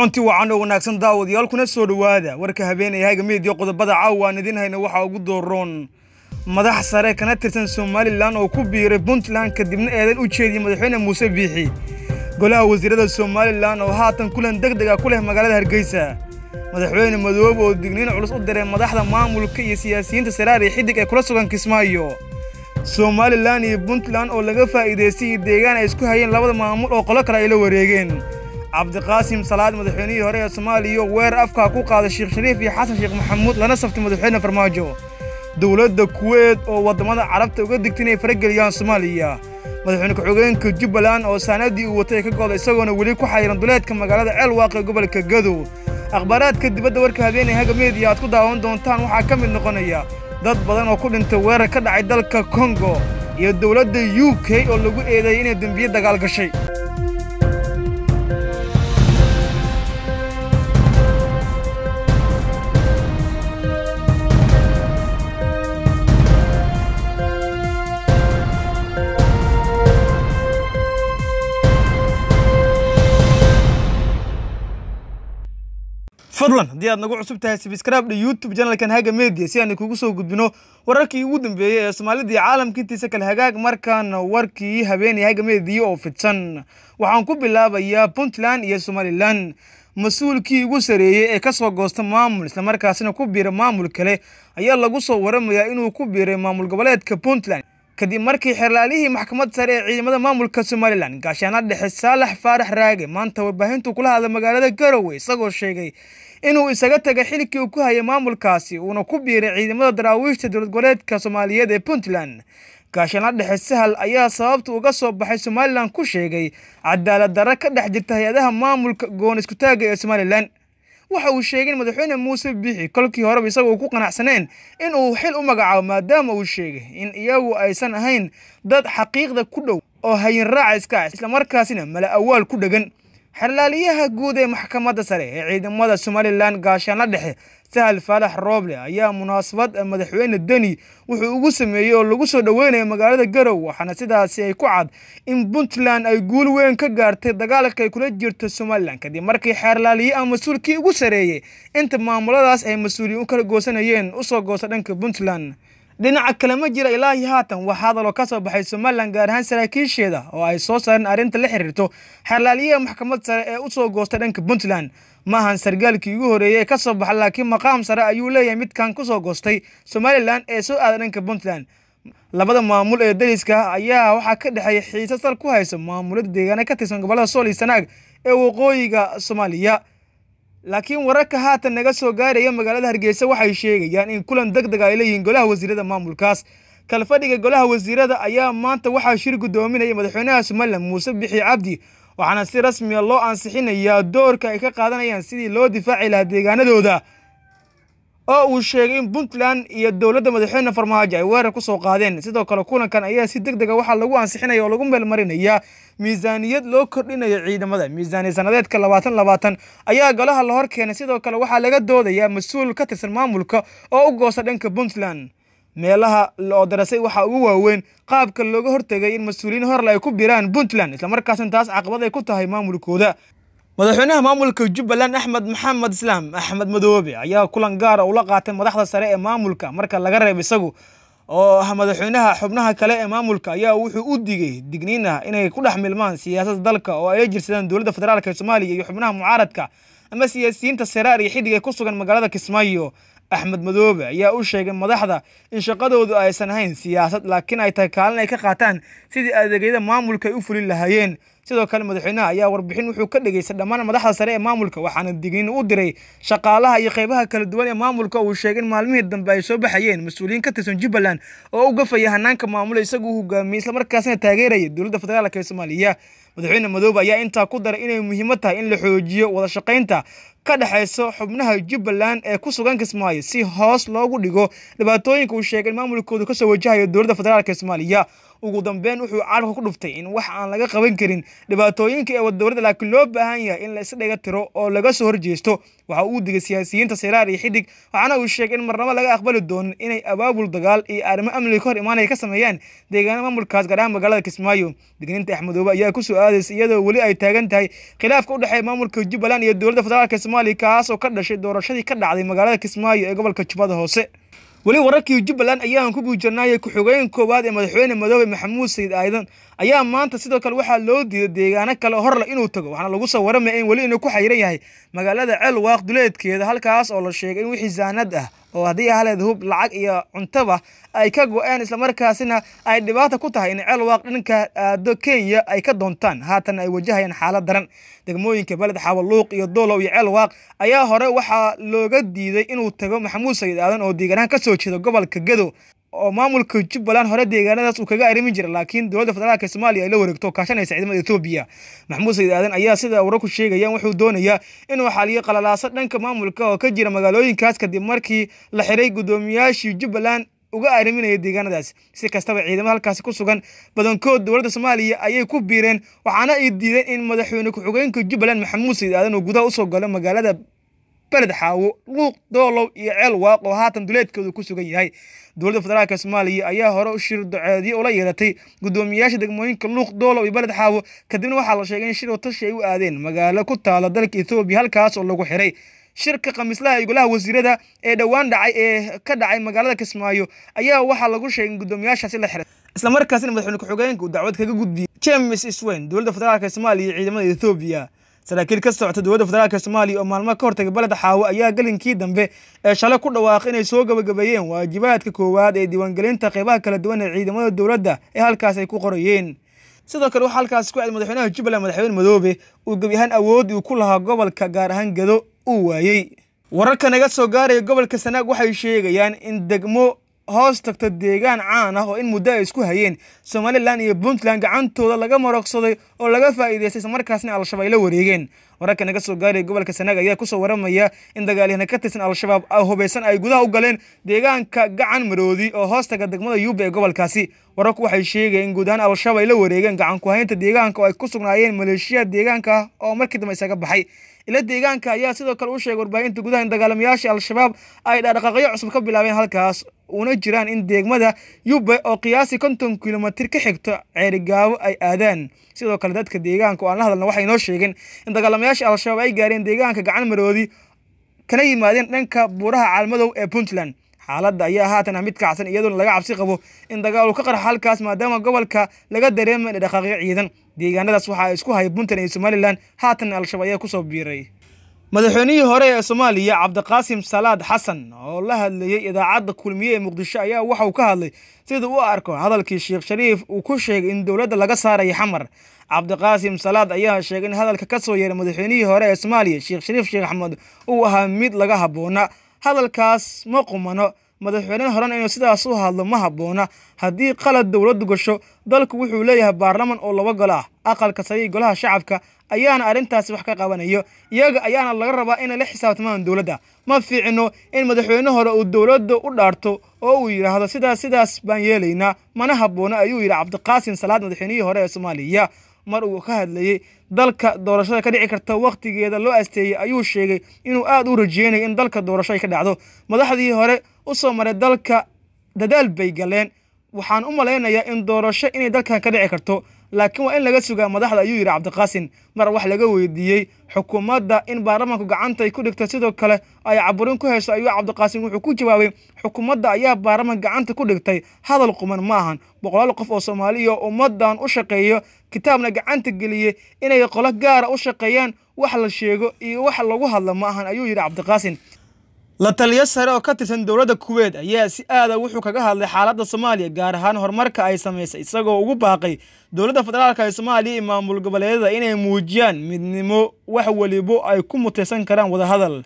kulanti wacan oo wanaagsan daawadayaal kuna soo dhowaada warka habeenaya haygamidiyo qodobada caawa aan idin hayna waxaa ugu dooroon madax sare kana tirsan somalilan oo ku biiray puntland kadibna eedan u jeediyey madaxweyne muuse biixi golaha wasiirada somalilan oo haatan kulan deg deg ah ku leh magaalada hargeysa madaxweyne madoobe oo digniin culus u diray madaxda maamulka iyo siyaasiyiinta saraar xidig xiddig ee kula sugan kismaayo somalilan iyo puntland oo laga faa'iidaystay iyo deegaan ay isku hayeen labada maamul oo qolo kale ay la wareegeen عبد القاسم صلاد مدحوني هوري الصومالي وير افكا كوكا الشيخ شريف حسن شيخ محمود لنا صفت مدحوني فرماجو دولة الكويت او وضمان عربت وقدك تني فرق اليان صومالية مدحوني كحوغين كجبلان او ساندي وطيك قوض اساقونا وليكو حيران دولات كما قالت الواقع قبل كجدو اخبارات كدي بدا ورك هذيني هاقا ميديا تقودا هون دون تان وحاكم النقونية داد بدان وكل انت وير كدعي دالك كونغو يا دولة يوكي او لغو ايدايني دنبيه دقال كشي fadlan haddii aad nagu cusub tahay sabskraibdha youtube janalkan haga media si aan kugu soo gudbino wararkii ugu dambeeyey ee soomaalidii caalamka intiisa kale hagaag markaana warkii habeenay haga media oo fidsan waxaan ku bilaabayaa puntland iyo somalilan mas-uulkii ugu sareeyey ee kasoo goosta maamul islamarkaasina ku biira maamul kale ayaa lagu soo waramayaa inuu ku biiray maamul goboleedka puntland kadib markii xerlaalihii maxkamad sare ee ciidamada maamulka somalilan gaashaana dhexe saalax faarax raage maanta warbaahintu kula hadlay magaalada garowe isagoo sheegay inuu isaga taga xilkii uu ku hayay maamulkaasi uuna ku biiray ciidamada daraawiishta dowlad goboleedka soomaaliyeed ee puntland gaashaanla dhexe sahal ayaa sababta uga soo baxay somalilan ku sheegay cadaalad darra ka dhex jirta hay-adaha maamulka goon iskutaagga ee somalilan waxa uu sheegay in madaxweyne muuse biixi kolkii horeba isagoo ku qanacsaneen in uu xil u magacaabo maadaama uu sheegay in iyagu aysan ahayn dad xaqiiqda ku dhow oo hayin raaca iska ah, islamarkaasina mala awaal ku dhegan xeerlaaliyaha guud ee maxkamadda sare ee ciidamada somalilan gaashaanla dhexe sahal faalax rooble ayaa munaasabad madaxweyne deni wuxuu ugu sameeyey oo lagu soo dhoweynayo magaalada garow waxaana sidaasi ay ku cad in puntland ay guul weyn ka gaartay dagaalka ay kula jirto somalilan kadib markii xeerlaaliye a mas-uulkii ugu sareeyey inta maamuladaas ay mas-uuliyiin u kala goosanayeen usoo goosta dhanka puntland dhinaca kale ma jira ilaa iyo haatan wax hadaloo ka soo baxay somalilan gaar ahaan saraakiisheeda oo ay soo saareen arrinta la xiriirto xalaaliyaha maxkamad sare ee u soo goostay dhanka puntland maahan sargaalkii ugu horreeyay ee ka soo baxa laakiin maqaam sare ayuu leeyahay midkan ku soo goostay somalilan ee soo aaday dhanka puntland labada maamul ee dariska ah ayaa waxaa ka dhexeeya xiise sal ku haysa maamulada deegaana ka tirsan gobollada sool iyo sanaag ee waqooyiga soomaaliya laakiin wararka haatan naga soo gaaraya magaalada hargeysa waxay sheegayaan in kulan deg deg ah ay leeyihiin golaha wasiirada maamulkaas kalfadhiga golaha wasiirada ayaa maanta waxaa shir guddoominaya madaxweynaha somalilan muuse bixii cabdi waxaana si rasmiya ah loo ansixinayaa doorka ay ka qaadanayaan sidii loo difaaci lahaa deegaanadooda oo uu sheegay in puntland iyo dowladda madaxweyne farmaajo ay weerar ku soo qaadeen sidoo kale kulankan ayaa si deg dega ah waxaa lagu ansixinaya oo lagu meelmarinaya miisaaniyad loo kordhinayo ciidamada miisaaniya sanadeedka labaatan labaatan ayaa golaha la hor keenay sidoo kale waxaa laga doodayaa mas-uul ka tirsan maamulka oo u goosa dhanka puntland meelaha loo darasay waxaa ugu waaweyn qaabka looga hortegay in mas-uuliyiin horle ay ku biraan puntland islamarkaasna taas caqabad ay ku tahay maamulkooda مدحنا مامولك جبلان أحمد محمد إسلام أحمد مدوبي يا كلانجار ولقاه مدحنا سرعة مامولك مركز لجرة بيسقو أو مدحنا حبنا كلاء مامولك يا وحودي دقنينا إن كل حمل مان سياسة ذلك أو يجلس دولة فدرالك الشمالية يحبنا معارضك أما سياسيين تسرار يحيد يقصوا عن مجالد كسمايو أحمد مدوبي يا أشيء مدحنا إن شقدو ذو أي سنة سياسة لكن أي تكالنا كقاتان سيد هذا جيدا مامولك يفرل لهين sidoo kale madaxweynaha ayaa warbixin wuxuu ka dhegeystay dhammaan madaxda sare ee maamulka waxaana digniin u diray shaqaalaha iyo qaybaha kala duwan ee maamulka uu sheegay in maalmihii dambe ay soo baxayeen mas-uuliyiin ka tirsan jubbaland oo u gafaya hanaanka maamule u hogaamiyey islamarkaasina taageeraya dowladda federaalk ee soomaaliya madaxweyne madoobe ayaa intaa ku daray inay muhiimad tahay in la xoojiyo wada shaqaynta ka dhexayso xubnaha jubbaland ee ku sugan kismaayo si hoos loogu dhigo dhibaatooyinka uu sheegay in maamulkooda kasoo wajahayo dowladda federaalk ee soomaaliya ugu dambeyn wuxuu carabka ku dhuftay in wax aan laga qaban karin dhibaatooyinka ee dowladda laakiin loo baahan yahay in la isdhaga tiro oo laga soo horjeesto waxa uu digay siyaasiyiinta siraar iyo xidig waxaana uu sheegay in marnabo laga aqbali doonin inay abaabul dagaal iyo arrimo amniga hor imaanaya ka sameeyaan deegaana maamulkaas gaarahaan magaalada kismaayo degniinta axmedoobe ayaa ku soo aadaysa iyadoo weli ay taagan tahay khilaafka u dhexeeya maamulka jubbaland iyo dowladda federaalka soomaaliya kaas oo ka dhashay doorashadii ka dhacday magaalada kismaayo ee gobolka jubbada hoose weli wararkii jubbaland ayaan ku guul jirnaayay ku-xigeen koowaad ee madaxweyne madoobe maxamuud sayid aadan ayaa maanta sidoo kale waxaa loo diiday deegaano kale horle inuu tago waxaana lagu soo waramaya in weli inuu ku xayiran yahay magaalada celwaaq duleedkeeda halkaas oo la sheegay in wixii zaanad ah oo haddii haleed hub lacag iyo cuntaba ay ka go-een islamarkaasina ay dhibaata ku tahay in celwaaq dhanka aado kenya ay ka doontaan haatan ay wajahayaan xaalad daran degmooyinka beled xawaluuq iyo doolow iyo celwaaq ayaa hore waxaa looga diiday inuu tago maxamuud sayid aadan oo deegaanahan ka soo jeeda gobolka gedo oo maamulka jubbaland hore deegaanadaas uu kaga arimin jiray laakiin dowladda federaalka soomaaliya ay la wareegto kaashanaysa ciidamada ethoobiya maxamuud sayid aadan ayaa sida wara ku sheegaya wuxuu doonayaa inuu xaaliyo qalalaaso dhanka maamulka oo ka jira magaalooyinkaas kadib markii la xiray guddoomiyaashii jubbaland uga arriminaya deegaanadaas si kastaba ciidamada halkaasi ku sugan badankood dowladda soomaaliya ayay ku biireen waxaana ay diideen in madaxweyne ku-xigeenka jubbaland maxamuud sayid aadan uu gudaha usoo galo magaalada beled xaawo luuq doolow iyo ceel waaq oo haatan duleedkooda ku sugan yahay dowladda federaalk soomaaliya ayaa hore u shir duceediye ula yeedatay guddoomiyayaasha degmooyinka luuq doolow iyo beled xaawo kadibna waxaa la sheegay in shir oo tashi ay u aadeen magaalo ku taala dalka ethoobiya halkaas oo lagu xiray shirka khamiislaha iyo golaha wasiirada ee dhowaan dhacay ee ka dhacay magaalada kismaayo ayaa waxaa lagu sheegay guddoomiyaashaasi la xiray isla markaasina madaxweyne ku-xigeenka uu dacwad kaga gudbiyey james swayn dowladda federaalk soomaaliya iyo ciidamada ethoobiya saraakiil ka socota dowladda federaalk soomaaliya oo maalmaha ka hortagay baled xaawo ayaa gelinkii dambe ee shalay ku dhawaaqay inay soo gabagabeeyeen waajibaadka koowaad ee diiwaangelinta qeybaha kala duwan ee ciidamada dowladda ee halkaas ay ku qorayeen sidoo kale waxaa halkaasi ku cid madaxweynaha jubbaland madaxweyne madoobe uu gebi ahaan awoodii uu ku lahaa gobolka gaar ahaan gado uu waayey wararka naga soo gaaraya gobolka sanaag waxay sheegayaan in degmo hoos tagta deegaan caan ah oo in muddo ay isku hayeen somalilan iyo puntland gacantooda laga marogsaday oo laga faa'iidaystay islamarkaasna al-shabaay la wareegeen wararka naga soo gaaraya gobolka sanaag ayaa kusoo waramaya in dagaalyahan ka tirsan al-shabaab ah hubeysan ay gudaha u galeen deegaanka gacan maroodi oo hoostaga degmada yuuba ee gobolkaasi wararku waxay sheegayeen in guud ahaan al-shabaab ay la wareegeen gacan ku-haynta deegaanka oo ay ku sugnaayeen maleeshiya deegaanka oo markii dambe isaga baxay ila deegaanka ayaa sidoo kale u sheegay warbaahinta gudaha in dagaalamayaasha al-shabaab ay dhaqdhaqaaqyo cusub ka bilaabeen halkaas una jiraan in deegmada yube oo qiyaasi konton kilomitir ka xigto ceerigaabo ay aadaan sidoo kale dadka deegaanka oo aan la hadalna waxay noo sheegeen in dagaalamayaasha hoggaamiyaasha al-shabaab ay gaareen deegaanka gacan maroodi kana yimaadeen dhanka buuraha caalmadow ee puntland xaaladda ayaa haatana ah mid kacsan iyadoona laga cabsi qabo in dagaal uu ka qarxo halkaas maadaama gobolka laga dareemay dhaqaaqiyo ciidan deegaanadaas waxaa isku hayay puntland iyo somalilan haatana al-shabaab ayaa ku soo biiray madaxweynihii hore ee soomaaliya cabdiqaasim salaad xasan oo la hadlayey idaacadda kulmiye ee muqdisho ayaa waxauu ka hadlay sida u arko hadalkii sheekh shariif uu ku sheegay in dowladda laga saarayo xamar cabdiqaasim salaad ayaa sheegay in hadalka ka soo yeeray madaxweynihii hore ee soomaaliya sheekh shariif sheekh axmed uu ahaa mid laga habboona hadalkaas ma qumano madaxweyne horena inuu sidaas u hadlo ma habboona haddii qalad dowladdu gasho dalku wuxuu leeyahay baarlaman oo laba golo ah aqalka sariya golaha shacabka ayaana arrintaasi wax ka qabanayo iyaga ayaana laga rabaa inay la xisaabtamaan dowladda ma fiicno in madaxweyne hore uu dowladda u dhaarto oo uu yidhaahdo sidaas sidaas baan yeelaynaa mana habboona ayuu yidhi cabdiqaasim salaad madaxweynihii hore ee soomaaliya mar uu ka hadlayey dalka doorashada ka dhici karta wakhtigeeda loo asteeyey ayuu sheegay inuu aad u rajeynayo in dalka doorasho ay ka dhacdo madaxdii hore u soo maray dalka dadaal bay galeen waxaan u malaynayaa in doorasho inay dalkan ka dhici karto laakiin waa in laga sugaa madaxda ayuu yidhi cabdiqaasin mar wax laga weydiiyey xukuumadda in baarlamaanku gacantay ku dhigto sidoo kale ay caburin ku hayso ayuu cabdiqaasin wuxuu ku jawaabay xukuumadda ayaa baarlamaan gacanta ku dhigtay hadal quman ma ahan boqolaal qof oo soomaaliya ummaddan u shaqeeyo kitaabna gacanta geliye inay qolo gaara ah u shaqeeyaan wax la sheego iyo wax lagu hadla ma ahan ayuu yidhi cabdiqaasin la taliyo sare oo ka tirsan dowladda kuweyt ayaa si aada ah wuxuu kaga hadlay xaaladda soomaaliya gaar ahaan horumarka ay samaysay isagoo ugu baaqay dowladda federaalka ee soomaaliya iyo maamul goboleedyada inay muujiyaan midnimo wax welibo ay ku mutaysan karaan wadahadal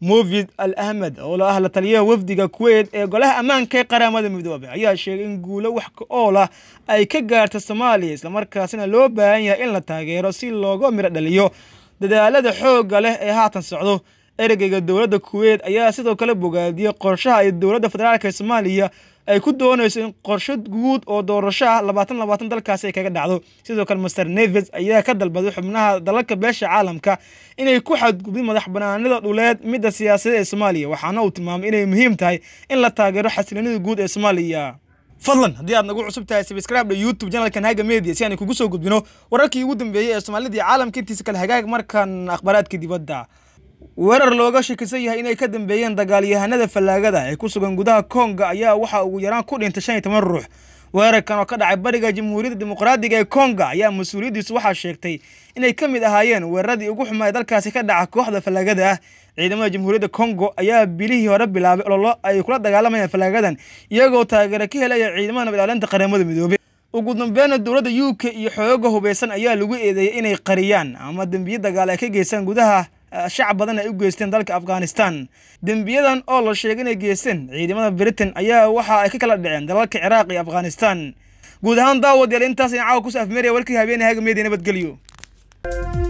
mofid al ahmed oo la ah la taliyaha wafdiga kuweyt ee golaha ammaanka ee qaramada midoobay ayaa sheegay in guulo wax ool ah ay ka gaarta soomaaliya islamarkaasina loo baahan yahay in la taageero si looga miro dhaliyo dadaalada xoogga leh ee haatan socdo ergeyga dowladda kuweyt ayaa sidoo kale bogaadiyey qorshaha ay dowladda federaalka soomaaliya ay ku doonayso in qorsho guud oo doorasho ah labaatan labaatan dalkaasi ay kaga dhacdo sidoo kale master nevis ayaa ka dalbaday xubnaha dalalka beesha caalamka inay ku xadgudbin madax banaanida dhuleed midda siyaasadeed ee soomaaliya waxaana uu tilmaamay inay muhiim tahay in la taageero xasilinida guud ee soomaaliya fadlan haddii aad nagu cusub tahay sabscribe dha youtube janalkan haga media si aan kugu soo gudbino wararkii ugu dambeeyey ee soomaalidii caalamka intiisa kale hagaag markan akhbaaraadka dibadda weerar looga shakisan yahay inay ka dambeeyeen dagaalyahanada fallaagada ee ku sugan gudaha konga ayaa waxaa ugu yaraan ku dhintay shan iyo toban ruux weerarkan oo ka dhacay bariga jamhuuriyadda dimuqraadiga ee konga ayaa mas-uuliyaddiisu waxaa sheegtay inay ka mid ahaayeen weeraradii ugu xumaa ee dalkaasi ka dhaca kooxda fallaagada ah ciidamada jamhuuriyadda kongo ayaa bilihii hore bilaabay ololo ay kula dagaalamayaan fallaagadan iyagoo taageero ka helaya ciidamada nabadilaalinta qaramada midoobey ugu dambeena dowladda u k iyo xooga hubeysan ayaa lagu eedeeyay inay qariyaan ama dembiyo dagaal ay ka geystaan gudaha shacab badan ay u geysteen dalka afghanistan dembiyadan oo la sheega inay geysteen ciidamada britain ayaa waxa ay ka kala dhaceen dalalka ciraaq iyo afghanistan guud ahaan daawadayaal intaas in caawa kusoo afmeeraya warkii habeenahaga meediya nabadgelyo